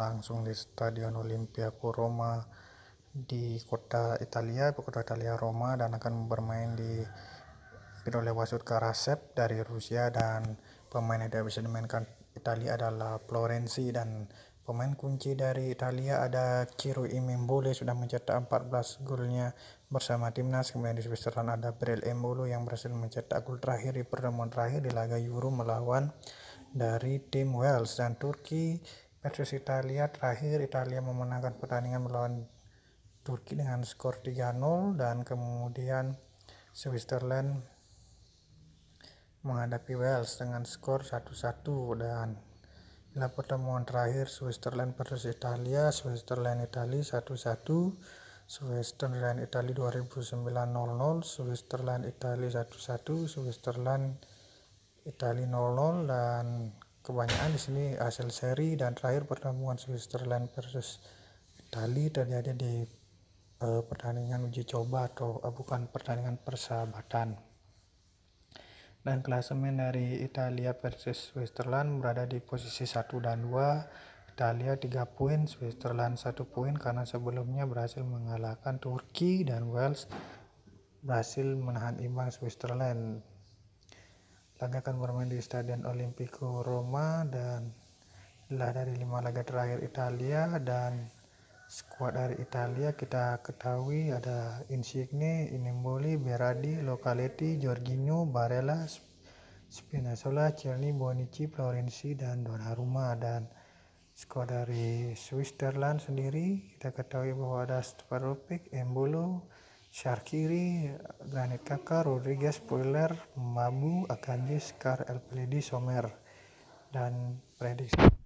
langsung di Stadion Olimpiako Roma di kota Italia, di kota Italia Roma dan akan bermain di Pirole Wasut Karasep dari Rusia dan pemain yang tidak bisa dimainkan Italia adalah Florenzi dan pemain kunci dari Italia ada Ciro Immobile sudah mencetak 14 golnya bersama timnas kemudian di Switzerland ada Brel Embolo yang berhasil mencetak gol terakhir di pertemuan terakhir di laga Euro melawan dari tim Wales dan Turki versus Italia terakhir Italia memenangkan pertandingan melawan Turki dengan skor 3-0 dan kemudian Switzerland menghadapi Wales dengan skor 1-1 dan bila pertemuan terakhir Switzerland versus Italia Switzerland Italia 1-1 Switzerland Italy 2009 00 Switzerland Italy 1-1 Switzerland Italy 0-0 dan kebanyakan di sini hasil seri dan terakhir pertemuan Switzerland versus Italia terjadi di uh, pertandingan uji coba atau uh, bukan pertandingan persahabatan dan klasemen dari Italia versus Switzerland berada di posisi 1 dan 2 Italia 3 poin, Switzerland 1 poin karena sebelumnya berhasil mengalahkan Turki dan Wales berhasil menahan imbang Switzerland laga akan bermain di Stadion Olimpico Roma dan lah dari lima laga terakhir Italia dan skuad dari Italia kita ketahui ada Insigne, Inemboli, Berardi, Localetti, Jorginho, Barella, Spinazzola, Cerny, Bonici, Florenzi, dan Donnarumma dan skuad dari Switzerland sendiri kita ketahui bahwa ada Rupik, Embolo, Sharkiri, Granit Kaka, Rodriguez, Spoiler, Mabu, Akanji, Scar, El Somer, dan prediksi.